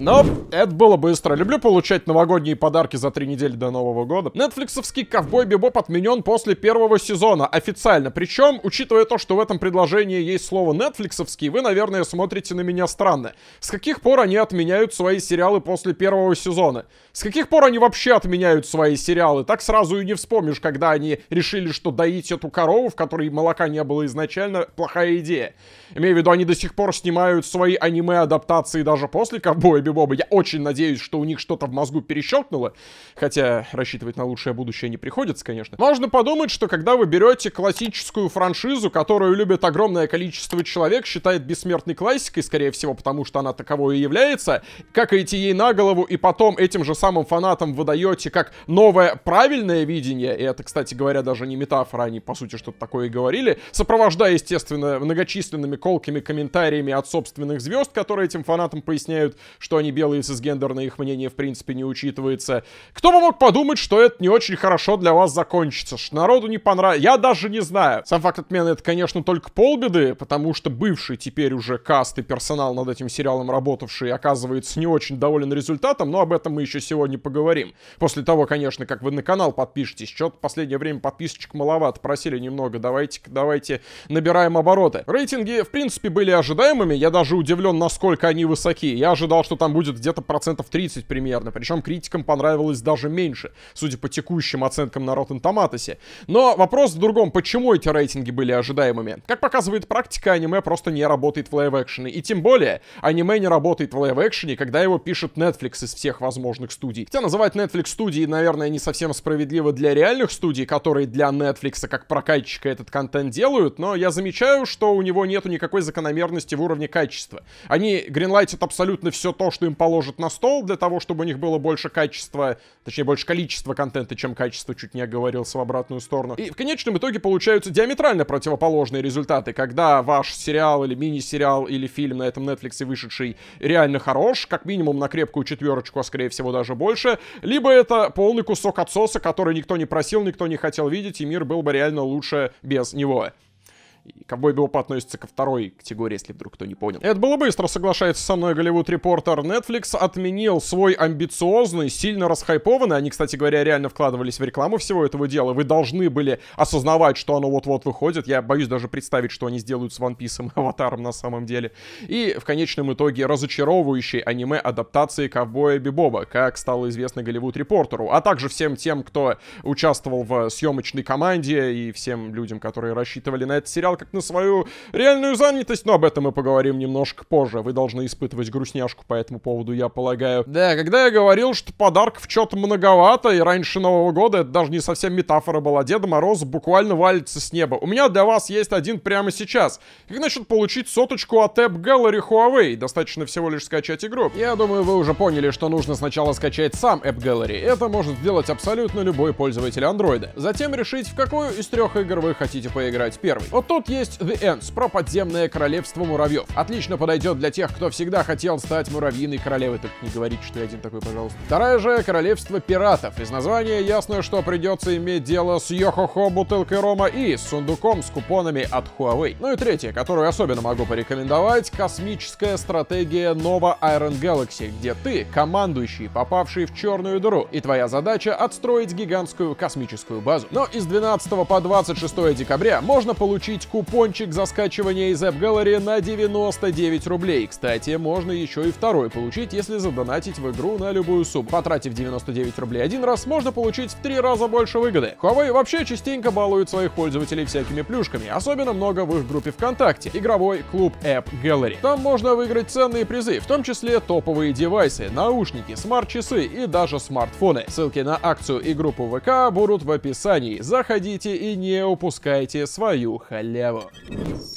Но это было быстро. Люблю получать новогодние подарки за три недели до Нового года. Нетфликсовский ковбой Бибоп отменен после первого сезона. Официально. Причем, учитывая то, что в этом предложении есть слово нетфликсовский, вы, наверное, смотрите на меня странно. С каких пор они отменяют свои сериалы после первого сезона? С каких пор они вообще отменяют свои сериалы? Так сразу и не вспомнишь, когда они решили, что доить эту корову, в которой молока не было изначально, плохая идея. Имею в виду, они до сих пор снимают свои аниме-адаптации даже после ковбоя Боба. Я очень надеюсь, что у них что-то в мозгу перещелкнуло, хотя рассчитывать на лучшее будущее не приходится, конечно. Можно подумать, что когда вы берете классическую франшизу, которую любит огромное количество человек, считает бессмертной классикой, скорее всего, потому что она таковой и является, какаете ей на голову и потом этим же самым фанатам выдаете как новое правильное видение, и это, кстати говоря, даже не метафора, они, по сути, что-то такое и говорили, сопровождая, естественно, многочисленными колкими комментариями от собственных звезд, которые этим фанатам поясняют, что они белые сисгендерные, их мнение в принципе не учитывается. Кто бы мог подумать, что это не очень хорошо для вас закончится, что народу не понравится. Я даже не знаю. Сам факт отмены это, конечно, только полбеды, потому что бывший теперь уже каст и персонал над этим сериалом работавший оказывается не очень доволен результатом, но об этом мы еще сегодня поговорим. После того, конечно, как вы на канал подпишетесь, что-то в последнее время подписочек маловато, просили немного, давайте, давайте набираем обороты. Рейтинги, в принципе, были ожидаемыми, я даже удивлен, насколько они высоки. Я ожидал, что там там будет где-то процентов 30 примерно, причем критикам понравилось даже меньше, судя по текущим оценкам на Rotten Tomatoes. Но вопрос в другом, почему эти рейтинги были ожидаемыми? Как показывает практика, аниме просто не работает в лайв-экшене, и тем более аниме не работает в лайв-экшене, когда его пишет Netflix из всех возможных студий. Хотя называть Netflix студией, наверное, не совсем справедливо для реальных студий, которые для Netflix как прокатчика этот контент делают, но я замечаю, что у него нету никакой закономерности в уровне качества. Они гринлайтят абсолютно все то, что что им положат на стол для того, чтобы у них было больше качества, точнее, больше количества контента, чем качество, чуть не оговорился в обратную сторону. И в конечном итоге получаются диаметрально противоположные результаты, когда ваш сериал или мини-сериал или фильм на этом Netflix вышедший реально хорош, как минимум на крепкую четверочку, а скорее всего даже больше, либо это полный кусок отсоса, который никто не просил, никто не хотел видеть, и мир был бы реально лучше без него. Ковбой Бибоп относится ко второй категории, если вдруг кто не понял. Это было быстро, соглашается со мной Голливуд Репортер. Netflix отменил свой амбициозный, сильно расхайпованный, они, кстати говоря, реально вкладывались в рекламу всего этого дела, вы должны были осознавать, что оно вот-вот выходит. Я боюсь даже представить, что они сделают с One Piece и Аватаром на самом деле. И в конечном итоге разочаровывающий аниме адаптации Ковбоя Бибоба, как стало известно Голливуд Репортеру, а также всем тем, кто участвовал в съемочной команде и всем людям, которые рассчитывали на этот сериал, как на свою реальную занятость, но об этом мы поговорим немножко позже. Вы должны испытывать грустняшку по этому поводу, я полагаю. Да, когда я говорил, что подарков что-то многовато, и раньше Нового года, это даже не совсем метафора была, Деда Мороз буквально валится с неба. У меня для вас есть один прямо сейчас. Как насчет получить соточку от App Gallery Huawei? Достаточно всего лишь скачать игру. Я думаю, вы уже поняли, что нужно сначала скачать сам App Gallery. Это может сделать абсолютно любой пользователь Android. Затем решить, в какую из трех игр вы хотите поиграть первый. Вот тут Тут есть The Ends про подземное королевство муравьев. Отлично подойдет для тех, кто всегда хотел стать муравьиной королевой. Только не говорите, что я один такой, пожалуйста. Вторая же — королевство пиратов. Из названия ясно, что придется иметь дело с Йохохо бутылкой рома и с сундуком с купонами от Huawei. Ну и третье, которую особенно могу порекомендовать — космическая стратегия Nova Iron Galaxy, где ты — командующий, попавший в черную дыру, и твоя задача — отстроить гигантскую космическую базу. Но из 12 по 26 декабря можно получить купончик за скачивание из App Gallery на 99 рублей. Кстати, можно еще и второй получить, если задонатить в игру на любую сумму. Потратив 99 рублей один раз, можно получить в три раза больше выгоды. Huawei вообще частенько балует своих пользователей всякими плюшками, особенно много в их группе ВКонтакте, игровой клуб App Gallery. Там можно выиграть ценные призы, в том числе топовые девайсы, наушники, смарт-часы и даже смартфоны. Ссылки на акцию и группу ВК будут в описании. Заходите и не упускайте свою халяву. Servus.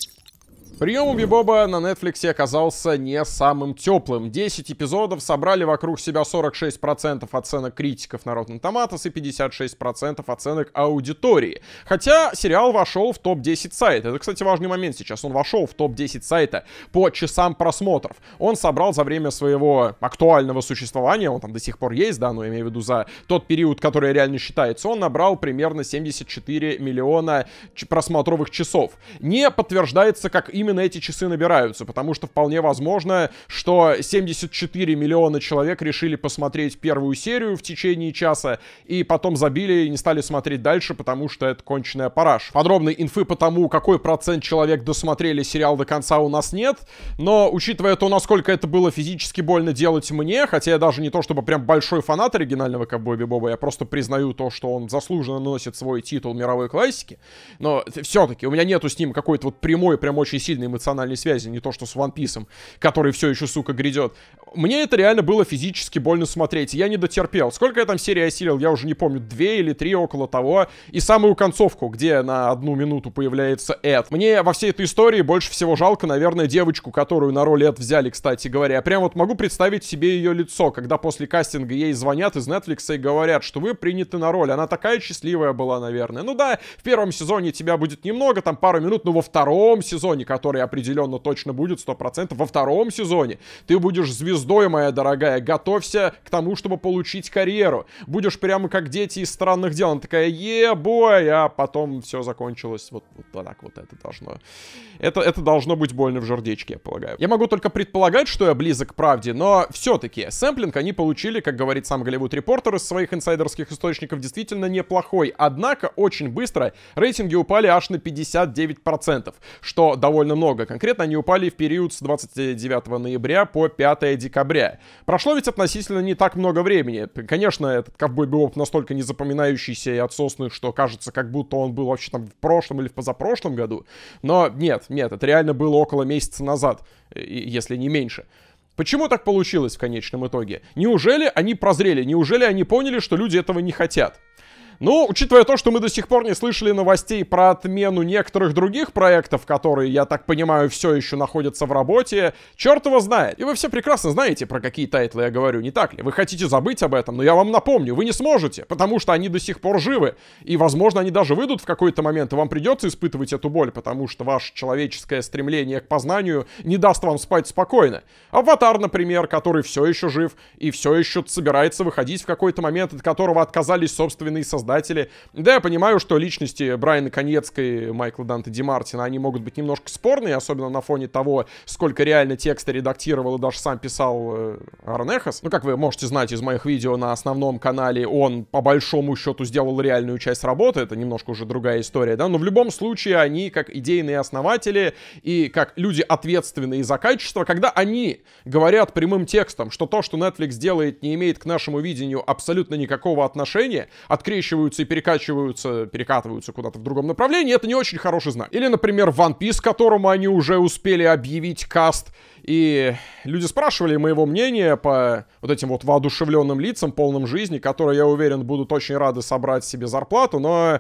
Прием у Бибоба на Netflix оказался не самым теплым. 10 эпизодов собрали вокруг себя 46% оценок критиков на Rotten Tomatoes и 56% оценок аудитории. Хотя сериал вошел в топ-10 сайта. Это, кстати, важный момент сейчас. Он вошел в топ-10 сайта по часам просмотров. Он собрал за время своего актуального существования, он там до сих пор есть, да, но я имею в виду за тот период, который реально считается, он набрал примерно 74 миллиона просмотровых часов. Не подтверждается, как именно именно эти часы набираются, потому что вполне возможно, что 74 миллиона человек решили посмотреть первую серию в течение часа, и потом забили и не стали смотреть дальше, потому что это конченая параш. Подробной инфы по тому, какой процент человек досмотрели сериал до конца у нас нет, но учитывая то, насколько это было физически больно делать мне, хотя я даже не то чтобы прям большой фанат оригинального Ковбоя Бибоба, я просто признаю то, что он заслуженно носит свой титул мировой классики, но все-таки у меня нету с ним какой-то вот прямой, прям очень сильный сильной эмоциональной связи, не то что с One Piece, который все еще, сука, грядет. Мне это реально было физически больно смотреть, я не дотерпел. Сколько я там серии осилил, я уже не помню, две или три около того. И самую концовку, где на одну минуту появляется Эд. Мне во всей этой истории больше всего жалко, наверное, девочку, которую на роль Эд взяли, кстати говоря. прям вот могу представить себе ее лицо, когда после кастинга ей звонят из Netflix и говорят, что вы приняты на роль. Она такая счастливая была, наверное. Ну да, в первом сезоне тебя будет немного, там пару минут, но во втором сезоне, который который определенно точно будет, 100%, во втором сезоне. Ты будешь звездой, моя дорогая, готовься к тому, чтобы получить карьеру. Будешь прямо как дети из странных дел. Она такая, е а потом все закончилось. Вот, вот так вот это должно. Это, это должно быть больно в жердечке, я полагаю. Я могу только предполагать, что я близок к правде, но все-таки сэмплинг они получили, как говорит сам Голливуд Репортер из своих инсайдерских источников, действительно неплохой. Однако очень быстро рейтинги упали аж на 59%, что довольно довольно много. Конкретно они упали в период с 29 ноября по 5 декабря. Прошло ведь относительно не так много времени. Конечно, этот ковбой Бибоп настолько незапоминающийся и отсосный, что кажется, как будто он был вообще там в прошлом или в позапрошлом году. Но нет, нет, это реально было около месяца назад, если не меньше. Почему так получилось в конечном итоге? Неужели они прозрели? Неужели они поняли, что люди этого не хотят? Ну, учитывая то, что мы до сих пор не слышали новостей про отмену некоторых других проектов, которые, я так понимаю, все еще находятся в работе, черт его знает. И вы все прекрасно знаете, про какие тайтлы я говорю, не так ли? Вы хотите забыть об этом, но я вам напомню, вы не сможете, потому что они до сих пор живы. И, возможно, они даже выйдут в какой-то момент, и вам придется испытывать эту боль, потому что ваше человеческое стремление к познанию не даст вам спать спокойно. Аватар, например, который все еще жив и все еще собирается выходить в какой-то момент, от которого отказались собственные создатели создатели. Да, я понимаю, что личности Брайана Конецкой Майкла Данте Ди Мартина, они могут быть немножко спорные, особенно на фоне того, сколько реально текста редактировал и даже сам писал э, Ну, как вы можете знать из моих видео на основном канале, он по большому счету сделал реальную часть работы, это немножко уже другая история, да, но в любом случае они как идейные основатели и как люди ответственные за качество, когда они говорят прямым текстом, что то, что Netflix делает, не имеет к нашему видению абсолютно никакого отношения, открещивают перекручиваются и перекачиваются, перекатываются куда-то в другом направлении, это не очень хороший знак. Или, например, One Piece, которому они уже успели объявить каст, и люди спрашивали моего мнения по вот этим вот воодушевленным лицам, полным жизни, которые, я уверен, будут очень рады собрать себе зарплату, но...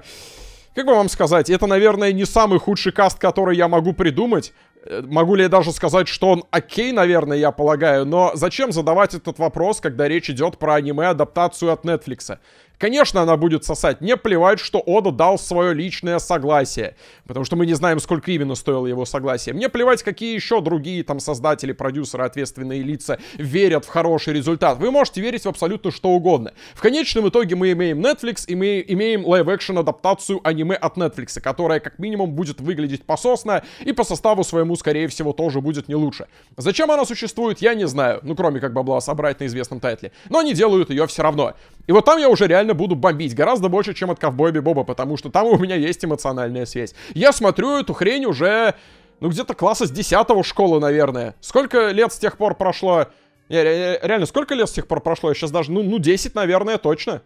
Как бы вам сказать, это, наверное, не самый худший каст, который я могу придумать. Э, могу ли я даже сказать, что он окей, наверное, я полагаю, но зачем задавать этот вопрос, когда речь идет про аниме-адаптацию от Netflix? Конечно, она будет сосать. Мне плевать, что Ода дал свое личное согласие. Потому что мы не знаем, сколько именно стоило его согласие. Мне плевать, какие еще другие там создатели, продюсеры, ответственные лица верят в хороший результат. Вы можете верить в абсолютно что угодно. В конечном итоге мы имеем Netflix, и мы имеем лайв-экшен адаптацию аниме от Netflix, которая как минимум будет выглядеть пососно и по составу своему, скорее всего, тоже будет не лучше. Зачем она существует, я не знаю. Ну, кроме как бабла собрать на известном тайтле. Но они делают ее все равно. И вот там я уже реально реально буду бомбить. Гораздо больше, чем от Ковбоя Бибоба, потому что там у меня есть эмоциональная связь. Я смотрю эту хрень уже, ну, где-то класса с 10 школы, наверное. Сколько лет с тех пор прошло? Реально, сколько лет с тех пор прошло? Я сейчас даже, ну, ну 10, наверное, точно.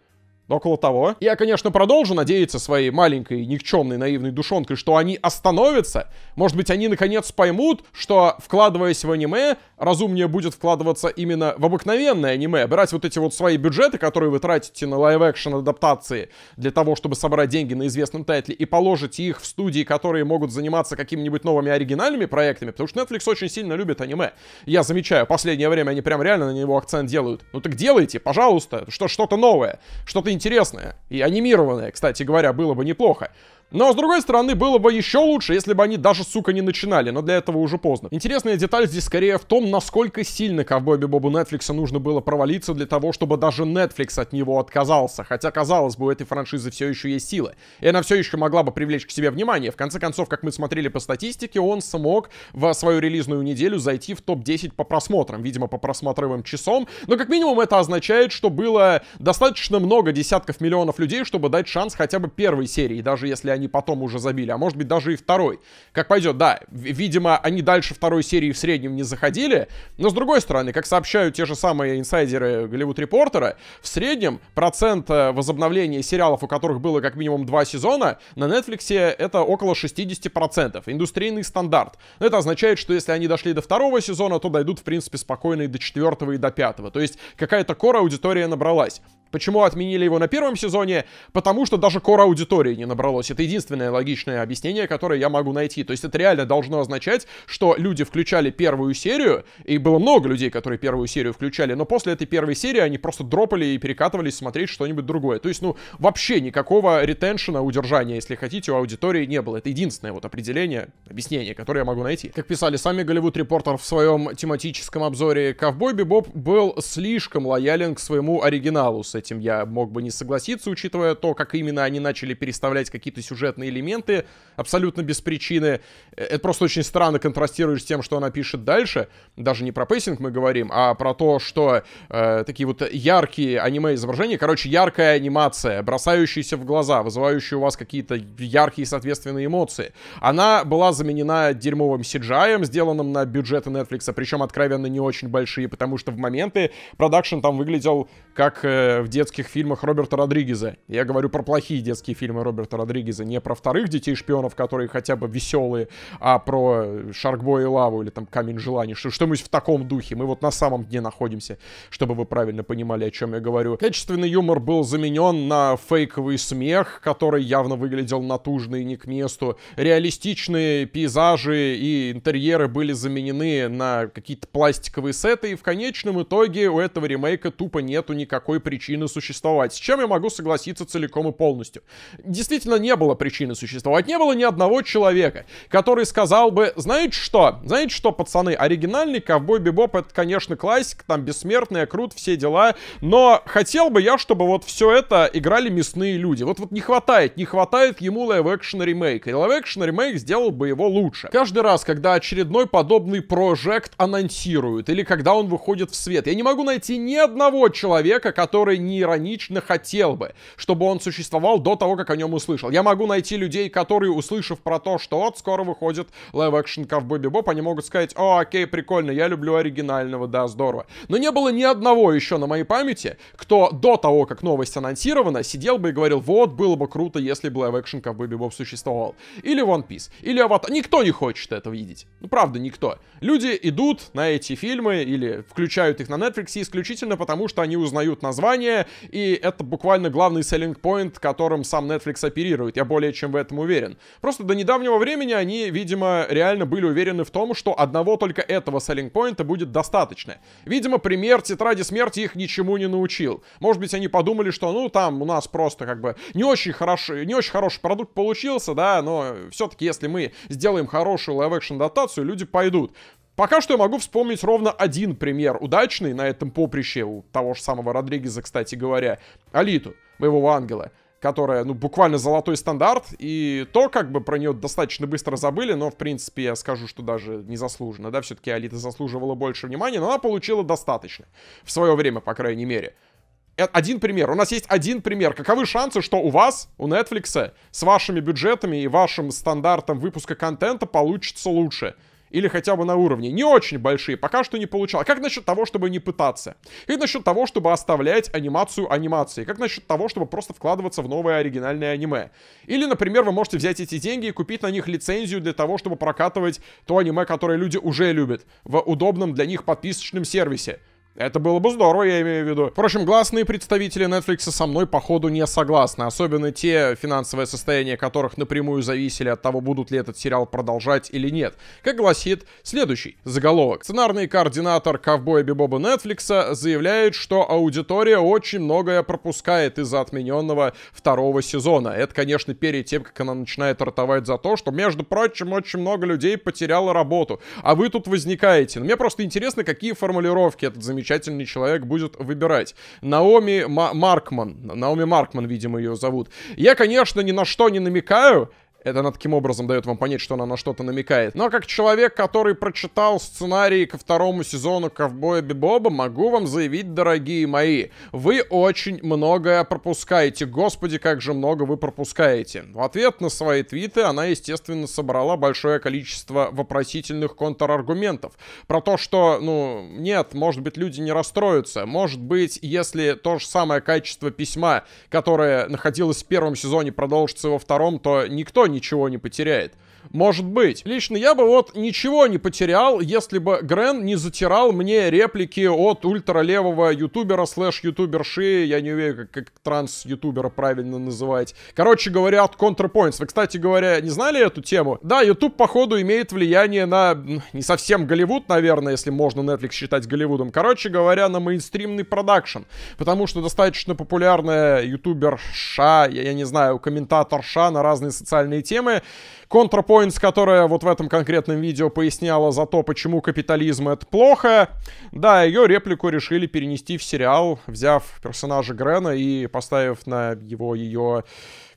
Около того. Я, конечно, продолжу надеяться своей маленькой, никчемной, наивной душонкой, что они остановятся. Может быть, они наконец поймут, что, вкладываясь в аниме, разумнее будет вкладываться именно в обыкновенное аниме. Брать вот эти вот свои бюджеты, которые вы тратите на лайв-экшен адаптации для того, чтобы собрать деньги на известном тайтле, и положить их в студии, которые могут заниматься какими-нибудь новыми оригинальными проектами, потому что Netflix очень сильно любит аниме. Я замечаю, последнее время они прям реально на него акцент делают. Ну так делайте, пожалуйста, что что-то новое, что-то интересное. И анимированное, кстати говоря, было бы неплохо. Но, с другой стороны, было бы еще лучше, если бы они даже, сука, не начинали, но для этого уже поздно. Интересная деталь здесь скорее в том, насколько сильно Ковбой Бобу Нетфликса нужно было провалиться для того, чтобы даже Netflix от него отказался. Хотя, казалось бы, у этой франшизы все еще есть силы. И она все еще могла бы привлечь к себе внимание. В конце концов, как мы смотрели по статистике, он смог в свою релизную неделю зайти в топ-10 по просмотрам. Видимо, по просмотровым часам. Но, как минимум, это означает, что было достаточно много десятков миллионов людей, чтобы дать шанс хотя бы первой серии, даже если они потом уже забили, а может быть даже и второй. Как пойдет, да, видимо, они дальше второй серии в среднем не заходили, но с другой стороны, как сообщают те же самые инсайдеры Голливуд Репортера, в среднем процент э, возобновления сериалов, у которых было как минимум два сезона, на Netflix это около 60%, индустрийный стандарт. Но это означает, что если они дошли до второго сезона, то дойдут, в принципе, спокойно и до четвертого, и до пятого. То есть какая-то кора аудитория набралась. Почему отменили его на первом сезоне? Потому что даже кора аудитории не набралось. Это единственное логичное объяснение, которое я могу найти. То есть это реально должно означать, что люди включали первую серию, и было много людей, которые первую серию включали, но после этой первой серии они просто дропали и перекатывались смотреть что-нибудь другое. То есть, ну, вообще никакого ретеншена, удержания, если хотите, у аудитории не было. Это единственное вот определение, объяснение, которое я могу найти. Как писали сами Голливуд Репортер в своем тематическом обзоре, Ковбой Бибоп был слишком лоялен к своему оригиналу с этим я мог бы не согласиться, учитывая то, как именно они начали переставлять какие-то сюжетные элементы абсолютно без причины. Э, это просто очень странно контрастирует с тем, что она пишет дальше. Даже не про пейсинг мы говорим, а про то, что э, такие вот яркие аниме-изображения, короче, яркая анимация, бросающаяся в глаза, вызывающая у вас какие-то яркие, соответственные эмоции. Она была заменена дерьмовым CGI, сделанным на бюджеты Netflix, причем откровенно не очень большие, потому что в моменты продакшн там выглядел как э, в детских фильмах Роберта Родригеза. Я говорю про плохие детские фильмы Роберта Родригеза, не про вторых детей-шпионов, которые хотя бы веселые, а про Шаркбой и Лаву или там Камень желаний. Что, что мы в таком духе? Мы вот на самом дне находимся, чтобы вы правильно понимали, о чем я говорю. Качественный юмор был заменен на фейковый смех, который явно выглядел натужно и не к месту. Реалистичные пейзажи и интерьеры были заменены на какие-то пластиковые сеты, и в конечном итоге у этого ремейка тупо нету никакой причины причины существовать, с чем я могу согласиться целиком и полностью. Действительно, не было причины существовать, не было ни одного человека, который сказал бы, знаете что, знаете что, пацаны, оригинальный ковбой Бибоп, это, конечно, классик, там, бессмертный крут, все дела, но хотел бы я, чтобы вот все это играли мясные люди. Вот, вот не хватает, не хватает ему лайв-экшн ремейка, и лайв-экшн ремейк сделал бы его лучше. Каждый раз, когда очередной подобный проект анонсируют, или когда он выходит в свет, я не могу найти ни одного человека, который неиронично хотел бы, чтобы он существовал до того, как о нем услышал. Я могу найти людей, которые, услышав про то, что вот скоро выходит лайв-экшн Ковбой Бибоп, они могут сказать, о, окей, прикольно, я люблю оригинального, да, здорово. Но не было ни одного еще на моей памяти, кто до того, как новость анонсирована, сидел бы и говорил, вот, было бы круто, если бы лайв-экшн Ковбой Бибоп существовал. Или One Piece, или вот Никто не хочет это видеть. Ну, правда, никто. Люди идут на эти фильмы или включают их на Netflix исключительно потому, что они узнают название, далее, и это буквально главный selling point, которым сам Netflix оперирует, я более чем в этом уверен. Просто до недавнего времени они, видимо, реально были уверены в том, что одного только этого selling point будет достаточно. Видимо, пример тетради смерти их ничему не научил. Может быть, они подумали, что, ну, там у нас просто как бы не очень хороший, не очень хороший продукт получился, да, но все-таки если мы сделаем хорошую лайв-экшн адаптацию, люди пойдут. Пока что я могу вспомнить ровно один пример удачный на этом поприще у того же самого Родригеза, кстати говоря, Алиту, моего ангела, которая, ну, буквально золотой стандарт, и то, как бы, про нее достаточно быстро забыли, но, в принципе, я скажу, что даже незаслуженно, да, все-таки Алита заслуживала больше внимания, но она получила достаточно, в свое время, по крайней мере. Э, один пример. У нас есть один пример. Каковы шансы, что у вас, у Netflix, с вашими бюджетами и вашим стандартом выпуска контента получится лучше? или хотя бы на уровне. Не очень большие, пока что не получал. Как насчет того, чтобы не пытаться? Как насчет того, чтобы оставлять анимацию анимации? Как насчет того, чтобы просто вкладываться в новое оригинальное аниме? Или, например, вы можете взять эти деньги и купить на них лицензию для того, чтобы прокатывать то аниме, которое люди уже любят, в удобном для них подписочном сервисе. Это было бы здорово, я имею в виду. Впрочем, гласные представители Netflix со мной, походу, не согласны. Особенно те, финансовое состояние которых напрямую зависели от того, будут ли этот сериал продолжать или нет. Как гласит следующий заголовок. Сценарный координатор ковбоя Бибоба Netflix заявляет, что аудитория очень многое пропускает из-за отмененного второго сезона. Это, конечно, перед тем, как она начинает ротовать за то, что, между прочим, очень много людей потеряло работу. А вы тут возникаете. Но ну, мне просто интересно, какие формулировки этот замечательный замечательный человек будет выбирать. Наоми Ма- Маркман. Наоми Маркман, видимо, ее зовут. Я, конечно, ни на что не намекаю, это она таким образом дает вам понять, что она на что-то намекает. Но как человек, который прочитал сценарий ко второму сезону Ковбоя Бибоба, могу вам заявить, дорогие мои, вы очень многое пропускаете. Господи, как же много вы пропускаете. В ответ на свои твиты она, естественно, собрала большое количество вопросительных контраргументов. Про то, что, ну, нет, может быть, люди не расстроятся. Может быть, если то же самое качество письма, которое находилось в первом сезоне, продолжится во втором, то никто не ничего не потеряет может быть. Лично я бы вот ничего не потерял, если бы Грен не затирал мне реплики от ультралевого ютубера слэш ютуберши, я не уверен, как, как транс-ютубера правильно называть. Короче говоря, от ContraPoints. Вы, кстати говоря, не знали эту тему? Да, Ютуб походу, имеет влияние на не совсем Голливуд, наверное, если можно Netflix считать Голливудом. Короче говоря, на мейнстримный продакшн. Потому что достаточно популярная ютуберша, я, я не знаю, комментаторша на разные социальные темы. ContraPoints Coins, которая вот в этом конкретном видео поясняла за то, почему капитализм — это плохо. Да, ее реплику решили перенести в сериал, взяв персонажа Грена и поставив на его ее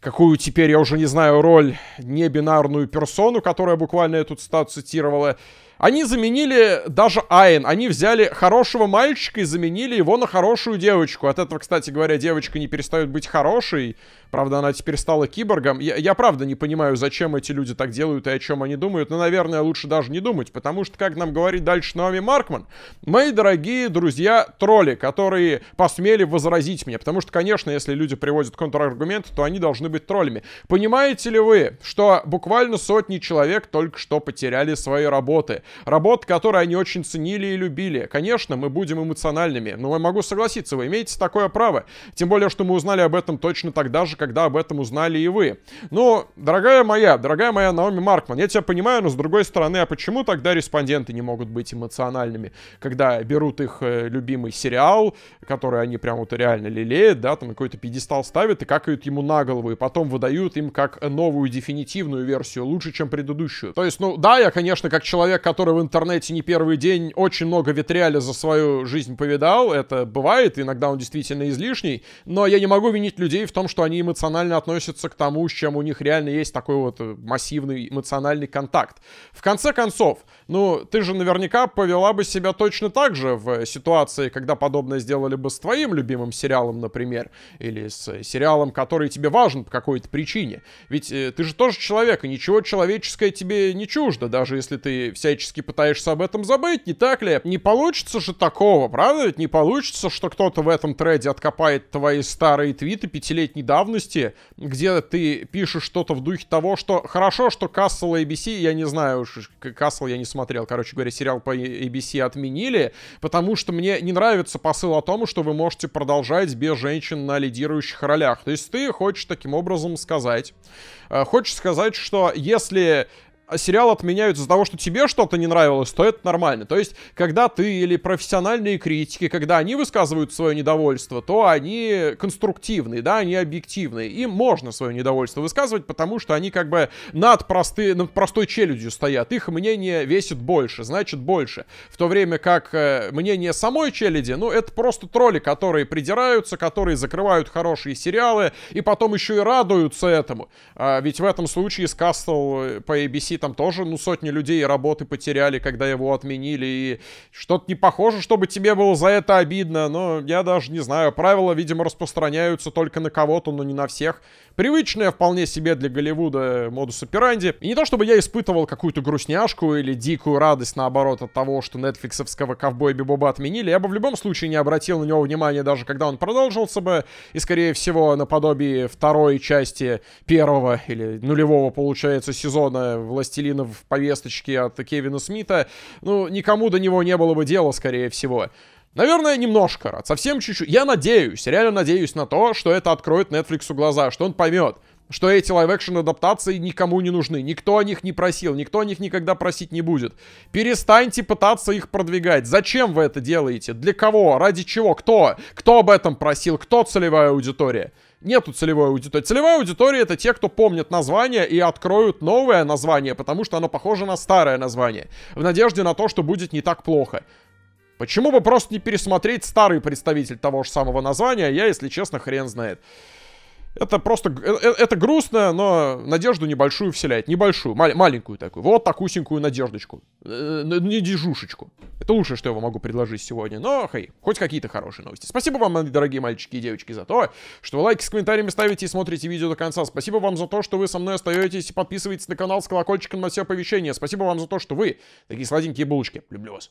какую теперь, я уже не знаю, роль, небинарную персону, которая буквально эту цитату цитировала. Они заменили даже Айн. Они взяли хорошего мальчика и заменили его на хорошую девочку. От этого, кстати говоря, девочка не перестает быть хорошей. Правда, она теперь стала киборгом. Я, я правда не понимаю, зачем эти люди так делают и о чем они думают. Но, наверное, лучше даже не думать. Потому что, как нам говорит дальше Нами Маркман, мои дорогие друзья тролли, которые посмели возразить мне. Потому что, конечно, если люди приводят контраргументы, то они должны быть троллями. Понимаете ли вы, что буквально сотни человек только что потеряли свои работы? Работа, которую они очень ценили и любили. Конечно, мы будем эмоциональными, но я могу согласиться, вы имеете такое право. Тем более, что мы узнали об этом точно тогда же, когда об этом узнали и вы. Но, дорогая моя, дорогая моя Наоми Маркман, я тебя понимаю, но с другой стороны, а почему тогда респонденты не могут быть эмоциональными, когда берут их э, любимый сериал, который они прям вот реально лелеют, да, там какой-то пьедестал ставят и какают ему на голову, и потом выдают им как новую дефинитивную версию, лучше, чем предыдущую. То есть, ну, да, я, конечно, как человек, который который в интернете не первый день очень много ветряля за свою жизнь повидал. Это бывает, иногда он действительно излишний. Но я не могу винить людей в том, что они эмоционально относятся к тому, с чем у них реально есть такой вот э, массивный эмоциональный контакт. В конце концов, ну, ты же наверняка повела бы себя точно так же в ситуации, когда подобное сделали бы с твоим любимым сериалом, например, или с сериалом, который тебе важен по какой-то причине. Ведь э, ты же тоже человек, и ничего человеческое тебе не чуждо, даже если ты всячески всячески пытаешься об этом забыть, не так ли? Не получится же такого, правда ведь? Не получится, что кто-то в этом треде откопает твои старые твиты пятилетней давности, где ты пишешь что-то в духе того, что хорошо, что Кассел ABC, я не знаю уж, Кассел я не смотрел, короче говоря, сериал по ABC отменили, потому что мне не нравится посыл о том, что вы можете продолжать без женщин на лидирующих ролях. То есть ты хочешь таким образом сказать, э, хочешь сказать, что если а сериал отменяют из-за того, что тебе что-то не нравилось, то это нормально. То есть, когда ты или профессиональные критики, когда они высказывают свое недовольство, то они конструктивные, да, они объективные. Им можно свое недовольство высказывать, потому что они как бы над, просты, над простой челюдью стоят. Их мнение весит больше, значит больше. В то время как э, мнение самой челяди, ну, это просто тролли, которые придираются, которые закрывают хорошие сериалы и потом еще и радуются этому. А ведь в этом случае с Кастл по ABC там тоже, ну, сотни людей работы потеряли, когда его отменили, и что-то не похоже, чтобы тебе было за это обидно, но я даже не знаю. Правила, видимо, распространяются только на кого-то, но не на всех. Привычная вполне себе для Голливуда модус операнди. И не то, чтобы я испытывал какую-то грустняшку или дикую радость, наоборот, от того, что нетфликсовского ковбоя Бибоба отменили, я бы в любом случае не обратил на него внимания, даже когда он продолжился бы, и, скорее всего, наподобие второй части первого или нулевого, получается, сезона власти «Властелина» в повесточке от Кевина Смита, ну, никому до него не было бы дела, скорее всего. Наверное, немножко рад, совсем чуть-чуть. Я надеюсь, реально надеюсь на то, что это откроет Netflix глаза, что он поймет, что эти лайв-экшн адаптации никому не нужны. Никто о них не просил, никто о них никогда просить не будет. Перестаньте пытаться их продвигать. Зачем вы это делаете? Для кого? Ради чего? Кто? Кто об этом просил? Кто целевая аудитория? нету целевой аудитории. Целевая аудитория это те, кто помнит название и откроют новое название, потому что оно похоже на старое название, в надежде на то, что будет не так плохо. Почему бы просто не пересмотреть старый представитель того же самого названия, я, если честно, хрен знает. Это просто, э, э, это грустно, но надежду небольшую вселяет. Небольшую, мал, маленькую такую. Вот такусенькую надеждочку. Э, не дежушечку. Это лучшее, что я вам могу предложить сегодня. Но, хей, хоть какие-то хорошие новости. Спасибо вам, дорогие мальчики и девочки, за то, что вы лайки с комментариями ставите и смотрите видео до конца. Спасибо вам за то, что вы со мной остаетесь и подписываетесь на канал с колокольчиком на все оповещения. Спасибо вам за то, что вы такие сладенькие булочки. Люблю вас.